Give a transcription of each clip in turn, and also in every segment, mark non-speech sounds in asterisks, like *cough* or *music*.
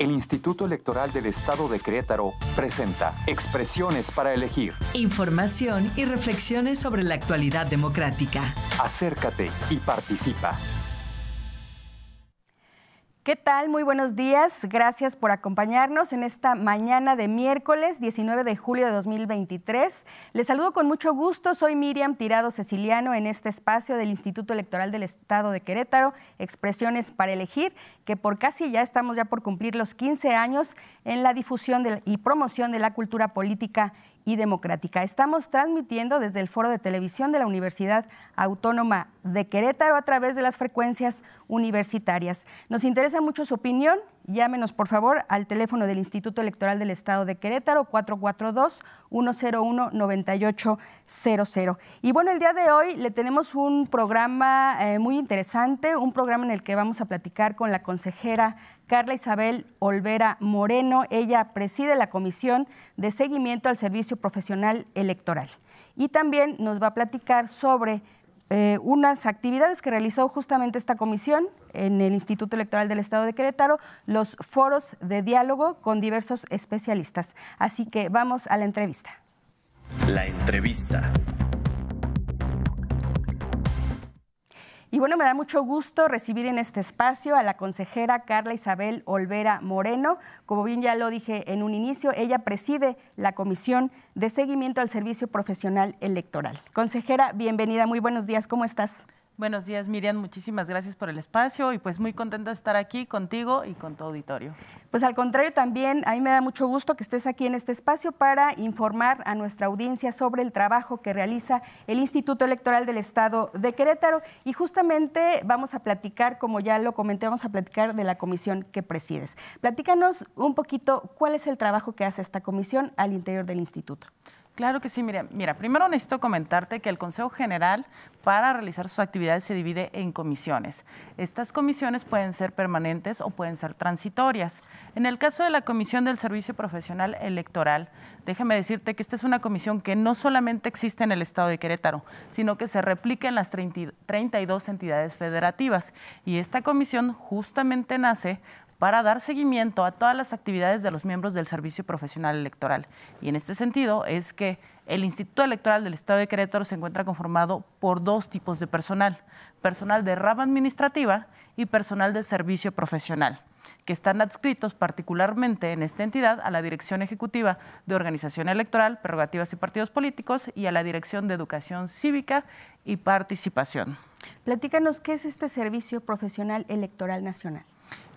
el Instituto Electoral del Estado de Querétaro presenta Expresiones para elegir. Información y reflexiones sobre la actualidad democrática. Acércate y participa. ¿Qué tal? Muy buenos días. Gracias por acompañarnos en esta mañana de miércoles 19 de julio de 2023. Les saludo con mucho gusto. Soy Miriam Tirado Ceciliano en este espacio del Instituto Electoral del Estado de Querétaro, Expresiones para Elegir, que por casi ya estamos ya por cumplir los 15 años en la difusión y promoción de la cultura política y democrática. Estamos transmitiendo desde el foro de televisión de la Universidad Autónoma de Querétaro a través de las frecuencias universitarias. Nos interesa mucho su opinión Llámenos, por favor, al teléfono del Instituto Electoral del Estado de Querétaro, 442-101-9800. Y bueno, el día de hoy le tenemos un programa eh, muy interesante, un programa en el que vamos a platicar con la consejera Carla Isabel Olvera Moreno. Ella preside la Comisión de Seguimiento al Servicio Profesional Electoral. Y también nos va a platicar sobre eh, unas actividades que realizó justamente esta comisión en el Instituto Electoral del Estado de Querétaro, los foros de diálogo con diversos especialistas. Así que vamos a la entrevista. La entrevista. Y bueno, me da mucho gusto recibir en este espacio a la consejera Carla Isabel Olvera Moreno. Como bien ya lo dije en un inicio, ella preside la Comisión de Seguimiento al Servicio Profesional Electoral. Consejera, bienvenida, muy buenos días, ¿cómo estás? Buenos días, Miriam. Muchísimas gracias por el espacio y pues muy contenta de estar aquí contigo y con tu auditorio. Pues al contrario, también a mí me da mucho gusto que estés aquí en este espacio para informar a nuestra audiencia sobre el trabajo que realiza el Instituto Electoral del Estado de Querétaro. Y justamente vamos a platicar, como ya lo comenté, vamos a platicar de la comisión que presides. Platícanos un poquito cuál es el trabajo que hace esta comisión al interior del instituto. Claro que sí, mira, mira, primero necesito comentarte que el Consejo General para realizar sus actividades se divide en comisiones. Estas comisiones pueden ser permanentes o pueden ser transitorias. En el caso de la Comisión del Servicio Profesional Electoral, déjame decirte que esta es una comisión que no solamente existe en el Estado de Querétaro, sino que se replica en las 32 entidades federativas. Y esta comisión justamente nace para dar seguimiento a todas las actividades de los miembros del Servicio Profesional Electoral. Y en este sentido es que el Instituto Electoral del Estado de Querétaro se encuentra conformado por dos tipos de personal, personal de rama administrativa y personal de servicio profesional que están adscritos particularmente en esta entidad a la Dirección Ejecutiva de Organización Electoral, Prerrogativas y Partidos Políticos y a la Dirección de Educación Cívica y Participación. Platícanos qué es este Servicio Profesional Electoral Nacional.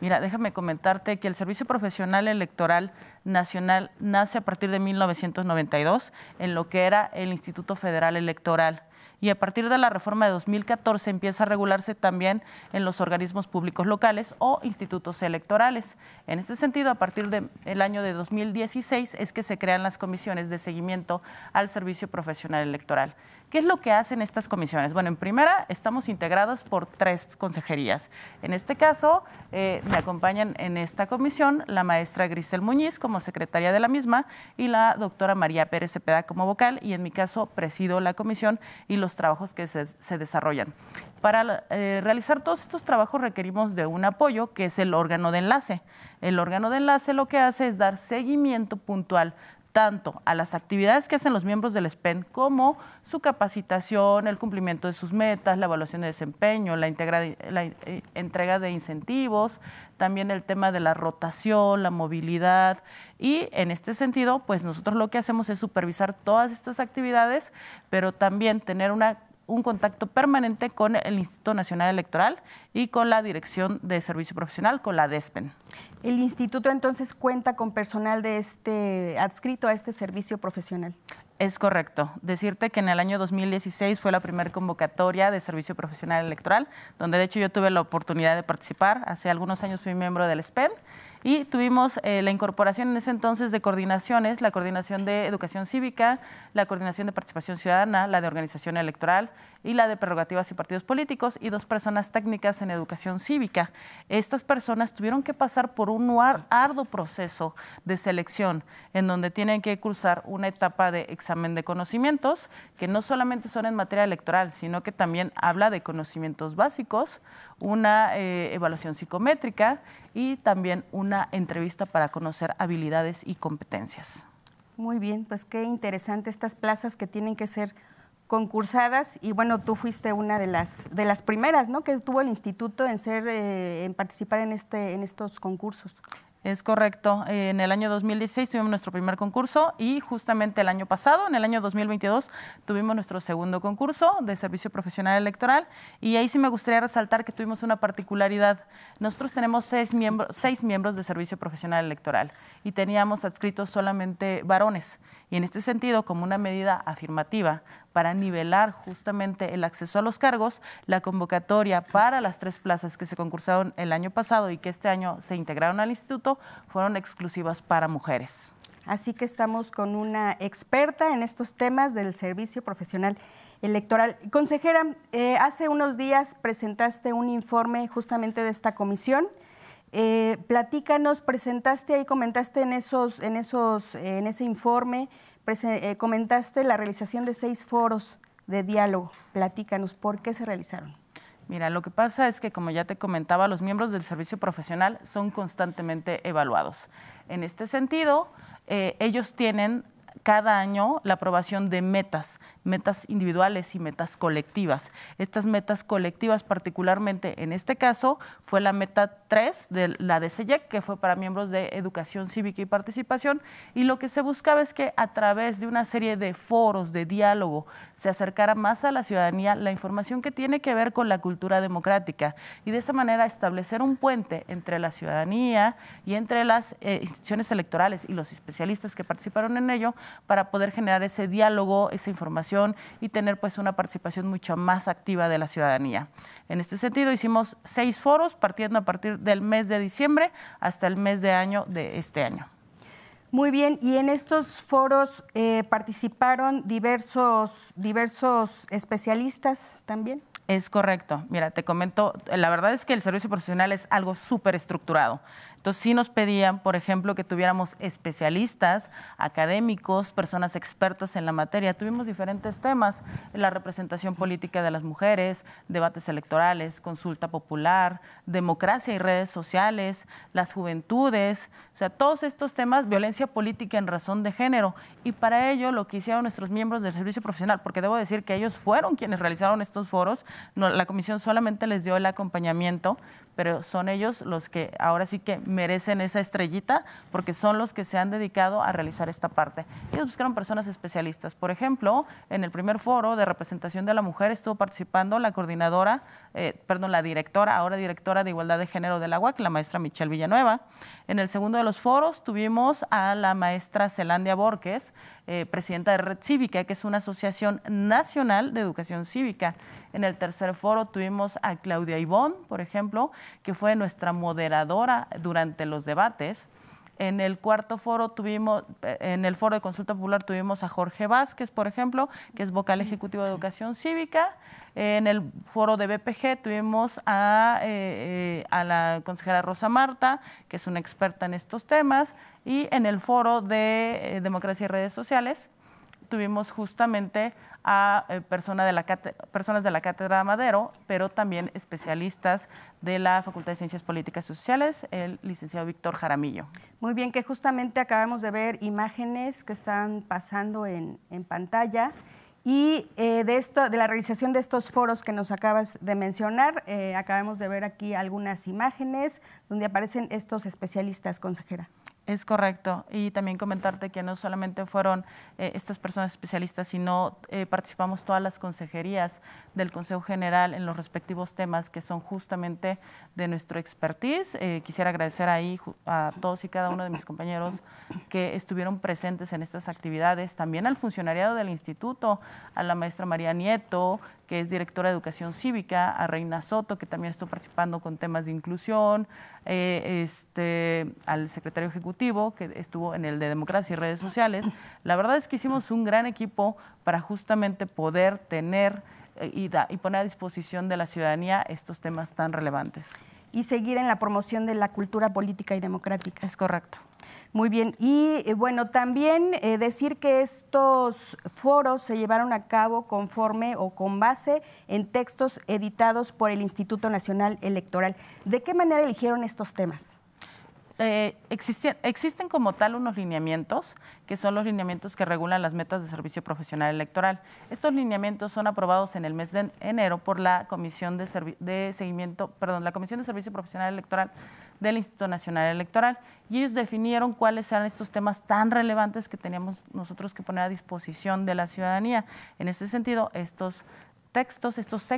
Mira, déjame comentarte que el Servicio Profesional Electoral Nacional nace a partir de 1992 en lo que era el Instituto Federal Electoral y a partir de la reforma de 2014 empieza a regularse también en los organismos públicos locales o institutos electorales. En este sentido, a partir del año de 2016 es que se crean las comisiones de seguimiento al servicio profesional electoral. ¿Qué es lo que hacen estas comisiones? Bueno, en primera, estamos integrados por tres consejerías. En este caso, eh, me acompañan en esta comisión la maestra Grisel Muñiz como secretaria de la misma y la doctora María Pérez Cepeda como vocal y en mi caso presido la comisión y los trabajos que se, desarrollan. Para eh, realizar todos estos trabajos requerimos de un apoyo que es el órgano de enlace. El órgano de enlace lo que hace es dar seguimiento puntual tanto a las actividades que hacen los miembros del SPEN como su capacitación, el cumplimiento de sus metas, la evaluación de desempeño, la, eh, entrega de incentivos, también el tema de la rotación, la movilidad y en este sentido, pues nosotros lo que hacemos es supervisar todas estas actividades, pero también tener una un contacto permanente con el Instituto Nacional Electoral y con la Dirección de Servicio Profesional, con la DESPEN. ¿El instituto entonces cuenta con personal de este adscrito a este servicio profesional? Es correcto. Decirte que en el año 2016 fue la primera convocatoria de servicio profesional electoral, donde de hecho yo tuve la oportunidad de participar. Hace algunos años fui miembro del SPEN y tuvimos eh, la incorporación en ese entonces de coordinaciones, la coordinación de educación cívica, la coordinación de participación ciudadana, la de organización electoral, y la de prerrogativas y partidos políticos y dos personas técnicas en educación cívica. Estas personas tuvieron que pasar por un arduo proceso de selección en donde tienen que cursar una etapa de examen de conocimientos que no solamente son en materia electoral, sino que también habla de conocimientos básicos, una eh, evaluación psicométrica y también una entrevista para conocer habilidades y competencias. Muy bien, pues qué interesante estas plazas que tienen que ser concursadas y bueno, tú fuiste una de las, de las primeras, ¿no? Que tuvo el instituto en ser, eh, en participar en, este, en estos concursos. Es correcto. En el año 2016 tuvimos nuestro primer concurso y justamente el año pasado, en el año 2022, tuvimos nuestro segundo concurso de servicio profesional electoral y ahí sí me gustaría resaltar que tuvimos una particularidad. Nosotros tenemos seis, seis miembros de servicio profesional electoral y teníamos adscritos solamente varones. Y en este sentido, como una medida afirmativa para nivelar justamente el acceso a los cargos, la convocatoria para las tres plazas que se concursaron el año pasado y que este año se integraron al instituto fueron exclusivas para mujeres. Así que estamos con una experta en estos temas del servicio profesional electoral. Consejera, eh, hace unos días presentaste un informe justamente de esta comisión eh, platícanos, presentaste ahí, comentaste en, esos, en, esos, eh, en ese informe, eh, comentaste la realización de seis foros de diálogo. Platícanos, ¿por qué se realizaron? Mira, lo que pasa es que, como ya te comentaba, los miembros del servicio profesional son constantemente evaluados. En este sentido, ellos tienen cada año la aprobación de metas, metas individuales y metas colectivas. Estas metas colectivas, particularmente en este caso, fue la meta 3 de la de e e que fue para miembros de educación cívica y participación, y lo que se buscaba es que a través de una serie de foros, de diálogo, se acercara más a la ciudadanía la información que tiene que ver con la cultura democrática y de esa manera establecer un puente entre la ciudadanía y entre las eh, instituciones electorales y los especialistas que participaron en ello para poder generar ese diálogo, esa información y tener pues una participación mucho más activa de la ciudadanía. En este sentido hicimos seis foros partiendo a partir del mes de diciembre hasta el mes de año de este año. Muy bien, y en estos foros eh, participaron diversos, diversos especialistas también. Es correcto. Mira, te comento, la verdad es que el servicio profesional es algo súper estructurado. Entonces sí nos pedían, por ejemplo, que tuviéramos especialistas, académicos, personas expertas en la materia. Tuvimos diferentes temas, la representación política de las mujeres, debates electorales, consulta popular, democracia y redes sociales, las juventudes, o sea, todos estos temas, violencia política en razón de género. Y para ello lo que hicieron nuestros miembros del servicio profesional, porque debo decir que ellos fueron quienes realizaron estos foros, la comisión solamente les dio el acompañamiento, pero son ellos los que ahora sí que merecen esa estrellita porque son los que se han dedicado a realizar esta parte. Ellos buscaron personas especialistas. Por ejemplo, en el primer foro de representación de la mujer estuvo participando la coordinadora, eh, perdón, la directora, ahora directora de Igualdad de Género del Agua, que la maestra Michelle Villanueva. En el segundo de los foros tuvimos a la maestra Celandia Borges, eh, presidenta de Red Cívica, que es una asociación nacional de educación cívica. En el tercer foro tuvimos a Claudia Ivón, por ejemplo, que fue nuestra moderadora durante los debates. En el cuarto foro tuvimos, eh, en el foro de consulta popular tuvimos a Jorge Vázquez, por ejemplo, que es vocal ejecutivo de Educación Cívica. En el foro de BPG tuvimos eh, eh, a, la consejera Rosa Marta, que es una experta en estos temas. Y en el foro de Democracia y Redes Sociales tuvimos justamente a eh, de la personas de la Cátedra de Madero, pero también especialistas de la Facultad de Ciencias Políticas y Sociales, el licenciado Víctor Jaramillo. Muy bien, que justamente acabamos de ver imágenes que están pasando en, pantalla. Y eh, de, esto, de la realización de estos foros que nos acabas de mencionar, eh, acabamos de ver aquí algunas imágenes donde aparecen estos especialistas, consejera. Es correcto. Y también comentarte que no solamente fueron eh, estas personas especialistas, sino eh, participamos todas las consejerías del Consejo General en los respectivos temas que son justamente de nuestro expertise. Eh, quisiera agradecer ahí a todos y cada uno de mis compañeros que estuvieron presentes en estas actividades, también al funcionariado del instituto, a la maestra María Nieto, que es directora de Educación Cívica, a Reina Soto, que también estuvo participando con temas de inclusión, eh, este, al secretario ejecutivo, que estuvo en el de Democracia y Redes Sociales. La verdad es que hicimos un gran equipo para justamente poder tener eh, y, y poner a disposición de la ciudadanía estos temas tan relevantes. Y seguir en la promoción de la cultura política y democrática. Es correcto. Muy bien, y eh, bueno, también eh, decir que estos foros se llevaron a cabo conforme o con base en textos editados por el Instituto Nacional Electoral. ¿De qué manera eligieron estos temas? Eh, existen, como tal unos lineamientos, que son los lineamientos que regulan las metas de servicio profesional electoral. Estos lineamientos son aprobados en el mes de enero por la Comisión de, de Seguimiento, perdón, la Comisión de Servicio Profesional Electoral del Instituto Nacional Electoral. Y ellos definieron cuáles eran estos temas tan relevantes que teníamos nosotros que poner a disposición de la ciudadanía. En ese sentido, estos textos, estos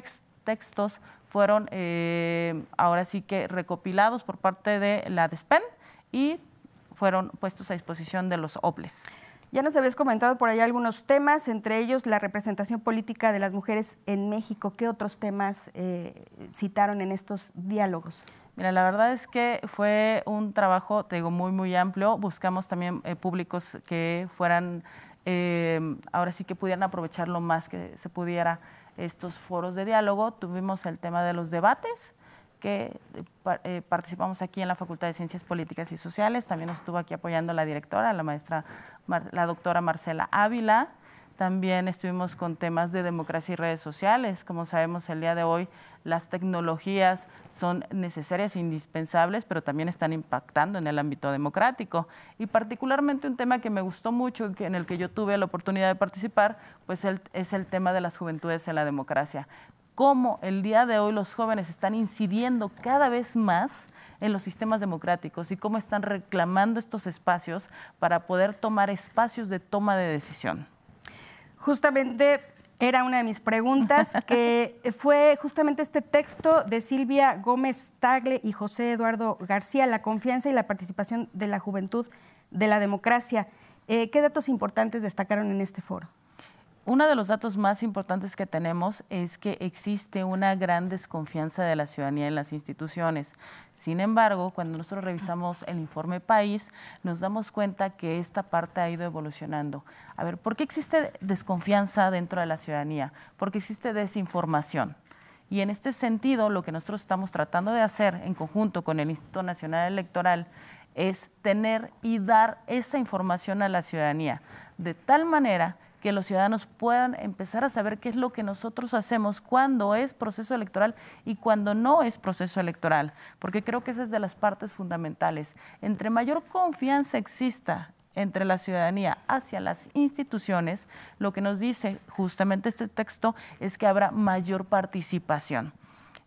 textos fueron eh, ahora sí que recopilados por parte de la DESPEN y fueron puestos a disposición de los OPLES. Ya nos habías comentado por ahí algunos temas, entre ellos la representación política de las mujeres en México. ¿Qué otros temas eh, citaron en estos diálogos? Mira, la verdad es que fue un trabajo, te digo, muy, muy amplio. Buscamos también eh, públicos que fueran, eh, ahora sí que pudieran aprovechar lo más que se pudiera estos foros de diálogo. Tuvimos el tema de los debates, que eh, participamos aquí en la Facultad de Ciencias Políticas y Sociales. También nos estuvo aquí apoyando la directora, la maestra, la doctora Marcela Ávila. También estuvimos con temas de democracia y redes sociales. Como sabemos, el día de hoy las tecnologías son necesarias e indispensables, pero también están impactando en el ámbito democrático. Y particularmente un tema que me gustó mucho y en el que yo tuve la oportunidad de participar, pues es el tema de las juventudes en la democracia. Cómo el día de hoy los jóvenes están incidiendo cada vez más en los sistemas democráticos y cómo están reclamando estos espacios para poder tomar espacios de toma de decisión. Justamente era una de mis preguntas, *laughs* que fue justamente este texto de Silvia Gómez Tagle y José Eduardo García, La confianza y la participación de la juventud de la democracia. Eh, ¿Qué datos importantes destacaron en este foro? uno de los datos más importantes que tenemos es que existe una gran desconfianza de la ciudadanía en las instituciones. Sin embargo, cuando nosotros revisamos el informe país, nos damos cuenta que esta parte ha ido evolucionando. A ver, ¿por qué existe desconfianza dentro de la ciudadanía? Porque existe desinformación. Y en este sentido, lo que nosotros estamos tratando de hacer en conjunto con el Instituto Nacional Electoral es tener y dar esa información a la ciudadanía, de tal manera que los ciudadanos puedan empezar a saber qué es lo que nosotros hacemos cuando es proceso electoral y cuando no es proceso electoral, porque creo que esa es de las partes fundamentales. Entre mayor confianza exista entre la ciudadanía hacia las instituciones, lo que nos dice justamente este texto es que habrá mayor participación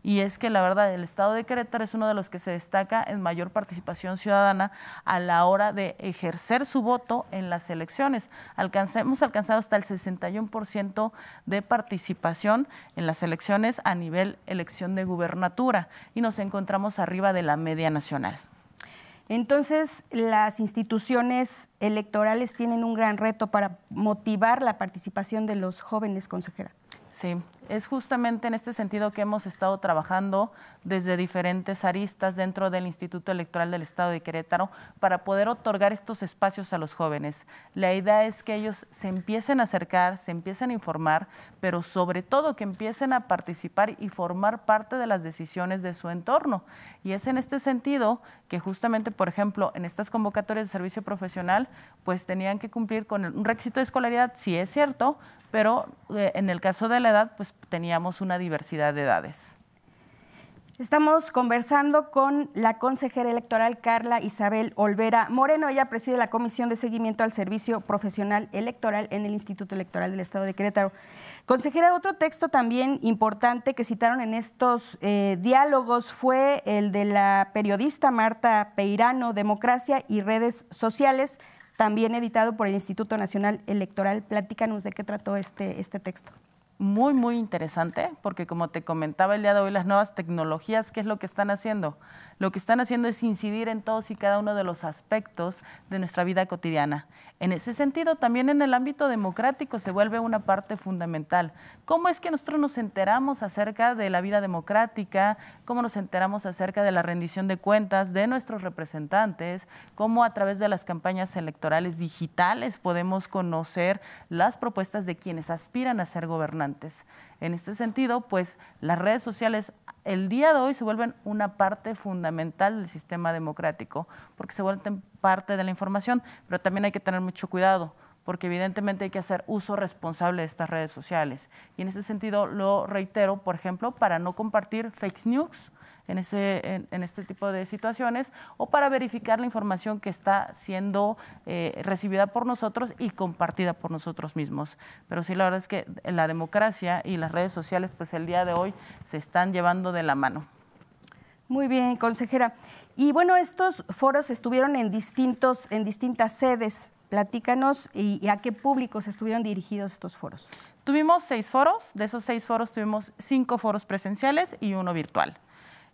y es que la verdad el Estado de Querétaro es uno de los que se destaca en mayor participación ciudadana a la hora de ejercer su voto en las elecciones. hemos alcanzado hasta el 61% de participación en las elecciones a nivel elección de gubernatura y nos encontramos arriba de la media nacional. Entonces, las instituciones electorales tienen un gran reto para motivar la participación de los jóvenes, consejera. Sí, es justamente en este sentido que hemos estado trabajando desde diferentes aristas dentro del Instituto Electoral del Estado de Querétaro para poder otorgar estos espacios a los jóvenes. La idea es que ellos se empiecen a acercar, se empiecen a informar, pero sobre todo que empiecen a participar y formar parte de las decisiones de su entorno. Y es en este sentido que justamente, por ejemplo, en estas convocatorias de servicio profesional, pues tenían que cumplir con un requisito de escolaridad, si es cierto, pero eh, en el caso de la edad, pues teníamos una diversidad de edades. Estamos conversando con la consejera electoral Carla Isabel Olvera Moreno. Ella preside la Comisión de Seguimiento al Servicio Profesional Electoral en el Instituto Electoral del Estado de Querétaro. Consejera, otro texto también importante que citaron en estos eh, diálogos fue el de la periodista Marta Peirano, Democracia y Redes Sociales, también editado por el Instituto Nacional Electoral. Platícanos de qué trató este, este texto muy, muy interesante, porque como te comentaba el día de hoy, las nuevas tecnologías, ¿qué es lo que están haciendo? Lo que están haciendo es incidir en todos y cada uno de los aspectos de nuestra vida cotidiana. En ese sentido, también en el ámbito democrático se vuelve una parte fundamental. ¿Cómo es que nosotros nos enteramos acerca de la vida democrática? ¿Cómo nos enteramos acerca de la rendición de cuentas de nuestros representantes? ¿Cómo a través de las campañas electorales digitales podemos conocer las propuestas de quienes aspiran a ser gobernantes? En este sentido, pues las redes sociales el día de hoy se vuelven una parte fundamental del sistema democrático, porque se vuelven parte de la información, pero también hay que tener mucho cuidado, porque evidentemente hay que hacer uso responsable de estas redes sociales. Y en este sentido lo reitero, por ejemplo, para no compartir fake news en, este tipo de situaciones o para verificar la información que está siendo eh, recibida por nosotros y compartida por nosotros mismos. Pero sí, la verdad es que la democracia y las redes sociales, pues el día de hoy se están llevando de la mano. Muy bien, consejera. Y bueno, estos foros estuvieron en, distintos, en distintas sedes. Platícanos y a qué públicos estuvieron dirigidos estos foros. Tuvimos seis foros, de esos seis foros tuvimos cinco foros presenciales y uno virtual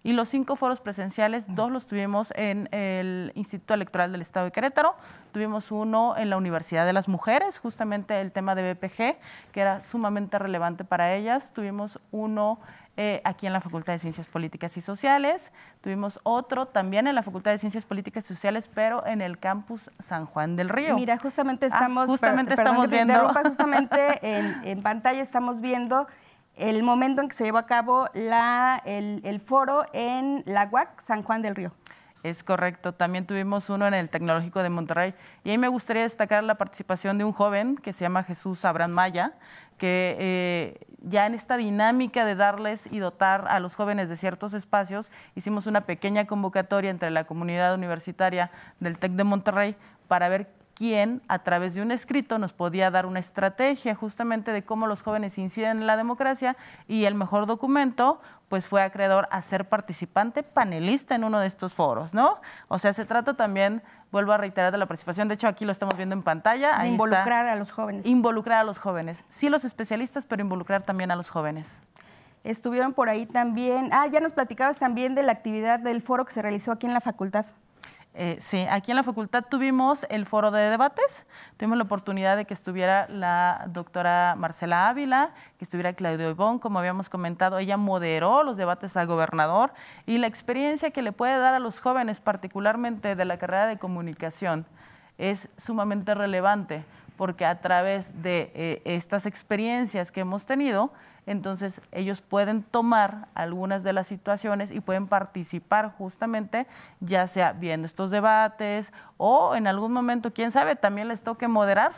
y los cinco foros presenciales, dos los tuvimos en el Instituto Electoral del Estado de Querétaro, tuvimos uno en la Universidad de las Mujeres, justamente el tema de BPG, que era sumamente relevante para ellas, tuvimos uno eh, aquí en la Facultad de Ciencias Políticas y Sociales. Tuvimos otro también en la Facultad de Ciencias Políticas y Sociales, pero en el campus San Juan del Río. Mira, justamente ah, estamos, justamente estamos viendo. Justamente *laughs* en, pantalla estamos viendo el momento en que se llevó a cabo la, el, foro en la UAC, San Juan del Río. Es correcto, también tuvimos uno en el Tecnológico de Monterrey y ahí me gustaría destacar la participación de un joven que se llama Jesús Abraham Maya, que eh, ya en esta dinámica de darles y dotar a los jóvenes de ciertos espacios, hicimos una pequeña convocatoria entre la comunidad universitaria del TEC de Monterrey para ver quien a través de un escrito nos podía dar una estrategia justamente de cómo los jóvenes inciden en la democracia y el mejor documento pues fue acreedor a ser participante panelista en uno de estos foros, ¿no? O sea, se trata también, vuelvo a reiterar, de la participación, de hecho aquí lo estamos viendo en pantalla. involucrar a los jóvenes. Involucrar a los jóvenes, sí los especialistas, pero involucrar también a los jóvenes. Estuvieron por ahí también, ah, ya nos platicabas también de la actividad del foro que se realizó aquí en la facultad. Eh, sí, aquí en la facultad tuvimos el foro de debates, tuvimos la oportunidad de que estuviera la doctora Marcela Ávila, que estuviera Claudio Ibón, como habíamos comentado, ella moderó los debates al gobernador y la experiencia que le puede dar a los jóvenes, particularmente de la carrera de comunicación, es sumamente relevante porque a través de eh, estas experiencias que hemos tenido, entonces ellos pueden tomar algunas de las situaciones y pueden participar justamente, ya sea viendo estos debates o en algún momento, quién sabe, también les toque moderar.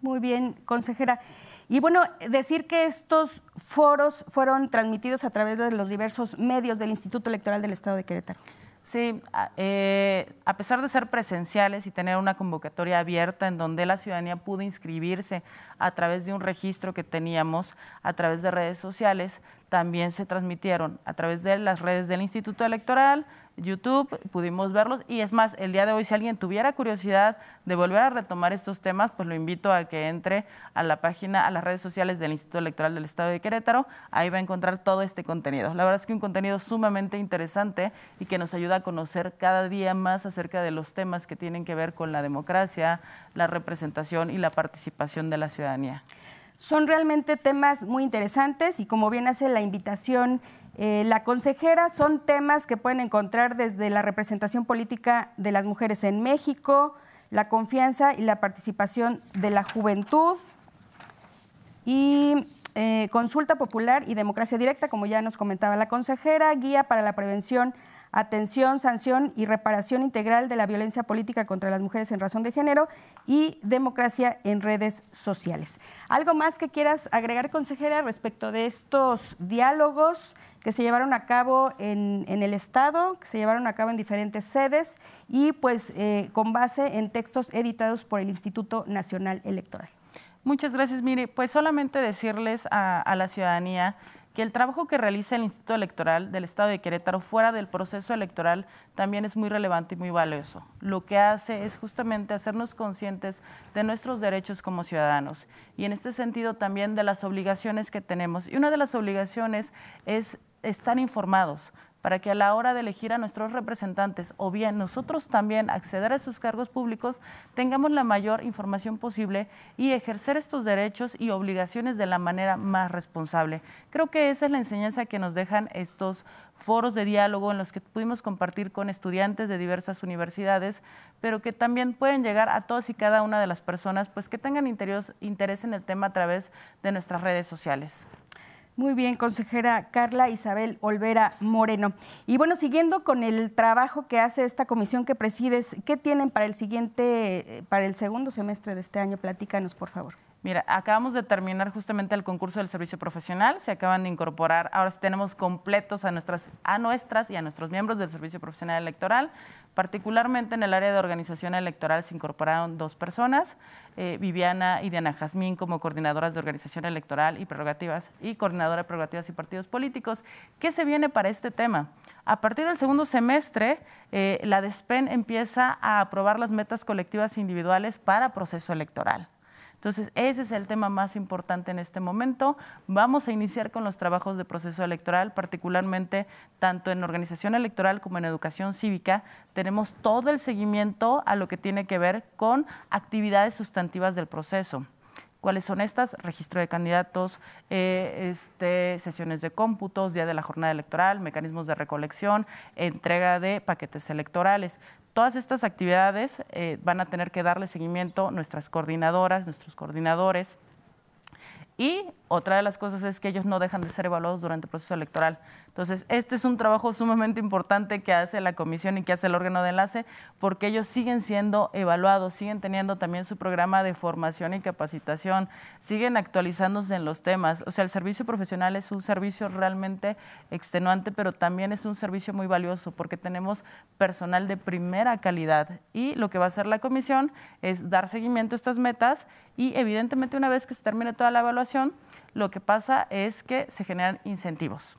Muy bien, consejera. Y bueno, decir que estos foros fueron transmitidos a través de los diversos medios del Instituto Electoral del Estado de Querétaro. Sí, eh, a pesar de ser presenciales y tener una convocatoria abierta en donde la ciudadanía pudo inscribirse a través de un registro que teníamos a través de redes sociales, también se transmitieron a través de las redes del Instituto Electoral, YouTube, pudimos verlos y es más, el día de hoy si alguien tuviera curiosidad de volver a retomar estos temas, pues lo invito a que entre a la página, a las redes sociales del Instituto Electoral del Estado de Querétaro, ahí va a encontrar todo este contenido. La verdad es que un contenido sumamente interesante y que nos ayuda a conocer cada día más acerca de los temas que tienen que ver con la democracia, la representación y la participación de la ciudadanía. Son realmente temas muy interesantes y como bien hace la invitación eh, la consejera son temas que pueden encontrar desde la representación política de las mujeres en México, la confianza y la participación de la juventud y eh, consulta popular y democracia directa, como ya nos comentaba la consejera, guía para la prevención atención, sanción y reparación integral de la violencia política contra las mujeres en razón de género y democracia en redes sociales. ¿Algo más que quieras agregar, consejera, respecto de estos diálogos que se llevaron a cabo en, el Estado, que se llevaron a cabo en diferentes sedes y pues eh, con base en textos editados por el Instituto Nacional Electoral? Muchas gracias. Mire, pues solamente decirles a la ciudadanía que el trabajo que realiza el Instituto Electoral del Estado de Querétaro fuera del proceso electoral también es muy relevante y muy valioso. Lo que hace es justamente hacernos conscientes de nuestros derechos como ciudadanos y en este sentido también de las obligaciones que tenemos. Y una de las obligaciones es estar informados, para que a la hora de elegir a nuestros representantes o bien nosotros también acceder a sus cargos públicos, tengamos la mayor información posible y ejercer estos derechos y obligaciones de la manera más responsable. Creo que esa es la enseñanza que nos dejan estos foros de diálogo en los que pudimos compartir con estudiantes de diversas universidades, pero que también pueden llegar a todas y cada una de las personas pues que tengan interés, interés en el tema a través de nuestras redes sociales. Muy bien, consejera Carla Isabel Olvera Moreno. Y bueno, siguiendo con el trabajo que hace esta comisión que presides, ¿qué tienen para el siguiente, eh, para el segundo semestre de este año? Platícanos, por favor. Mira, acabamos de terminar justamente el concurso del servicio profesional, se acaban de incorporar, ahora tenemos completos a nuestras, a nuestras y a nuestros miembros del servicio profesional electoral, particularmente en el área de organización electoral se incorporaron dos personas, eh, Viviana y Diana Jazmín como coordinadoras de organización electoral y prerrogativas y coordinadora de prerrogativas y partidos políticos. ¿Qué se viene para este tema? A partir del segundo semestre, eh, la DESPEN empieza a aprobar las metas colectivas individuales para proceso electoral. Entonces, ese es el tema más importante en este momento. Vamos a iniciar con los trabajos de proceso electoral, particularmente tanto en organización electoral como en educación cívica. Tenemos todo el seguimiento a lo que tiene que ver con actividades sustantivas del proceso. ¿Cuáles son estas? Registro de candidatos, eh, este, sesiones de cómputos, día de la jornada electoral, mecanismos de recolección, entrega de paquetes electorales. Todas estas actividades eh, van a tener que darle seguimiento nuestras coordinadoras, nuestros coordinadores y otra de las cosas es que ellos no dejan de ser evaluados durante el proceso electoral. Entonces, este es un trabajo sumamente importante que hace la comisión y que hace el órgano de enlace, porque ellos siguen siendo evaluados, siguen teniendo también su programa de formación y capacitación, siguen actualizándose en los temas. O sea, el servicio profesional es un servicio realmente extenuante, pero también es un servicio muy valioso porque tenemos personal de primera calidad. Y lo que va a hacer la comisión es dar seguimiento a estas metas y evidentemente una vez que se termine toda la evaluación, lo que pasa es que se generan incentivos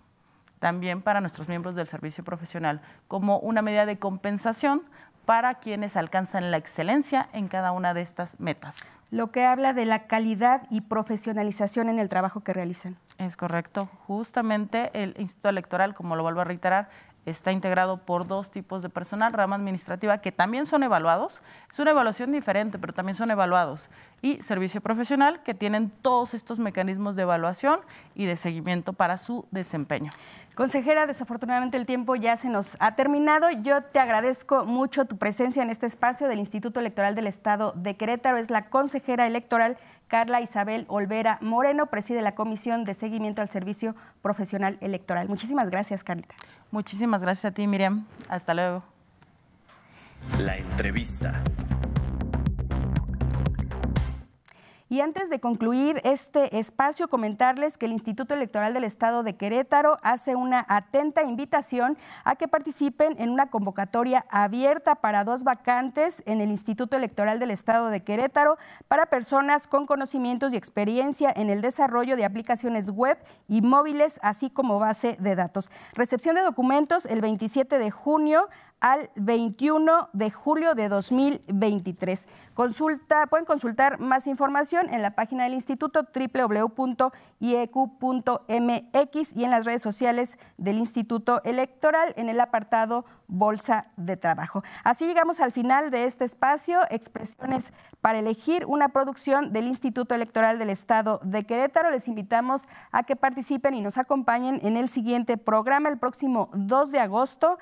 también para nuestros miembros del servicio profesional, como una medida de compensación para quienes alcanzan la excelencia en cada una de estas metas. Lo que habla de la calidad y profesionalización en el trabajo que realizan. Es correcto. Justamente el Instituto Electoral, como lo vuelvo a reiterar, está integrado por dos tipos de personal, rama administrativa, que también son evaluados. Es una evaluación diferente, pero también son evaluados. Y servicio profesional, que tienen todos estos mecanismos de evaluación y de seguimiento para su desempeño. Consejera, desafortunadamente el tiempo ya se nos ha terminado. Yo te agradezco mucho tu presencia en este espacio del Instituto Electoral del Estado de Querétaro. Es la consejera electoral Carla Isabel Olvera Moreno, preside la Comisión de Seguimiento al Servicio Profesional Electoral. Muchísimas gracias, Carlita. Muchísimas gracias a ti, Miriam. Hasta luego. La entrevista. Y antes de concluir este espacio, comentarles que el Instituto Electoral del Estado de Querétaro hace una atenta invitación a que participen en una convocatoria abierta para dos vacantes en el Instituto Electoral del Estado de Querétaro para personas con conocimientos y experiencia en el desarrollo de aplicaciones web y móviles, así como base de datos. Recepción de documentos el 27 de junio al 21 de julio de 2023. Consulta, pueden consultar más información en la página del instituto www.ieq.mx e y en las redes sociales del Instituto Electoral en el apartado Bolsa de Trabajo. Así llegamos al final de este espacio, Expresiones para elegir, una producción del Instituto Electoral del Estado de Querétaro. Les invitamos a que participen y nos acompañen en el siguiente programa el próximo 2 de agosto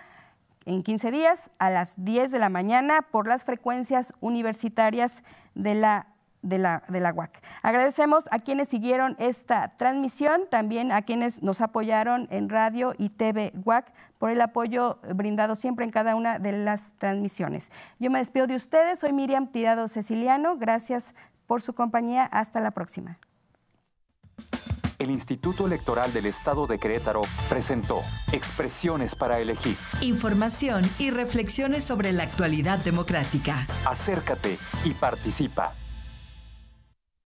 en 15 días a las 10 de la mañana por las frecuencias universitarias de la de la, de la UAC. Agradecemos a quienes siguieron esta transmisión, también a quienes nos apoyaron en radio y TV UAC por el apoyo brindado siempre en cada una de las transmisiones. Yo me despido de ustedes, soy Miriam Tirado Ceciliano, gracias por su compañía, hasta la próxima el Instituto Electoral del Estado de Querétaro presentó Expresiones para elegir. Información y reflexiones sobre la actualidad democrática. Acércate y participa.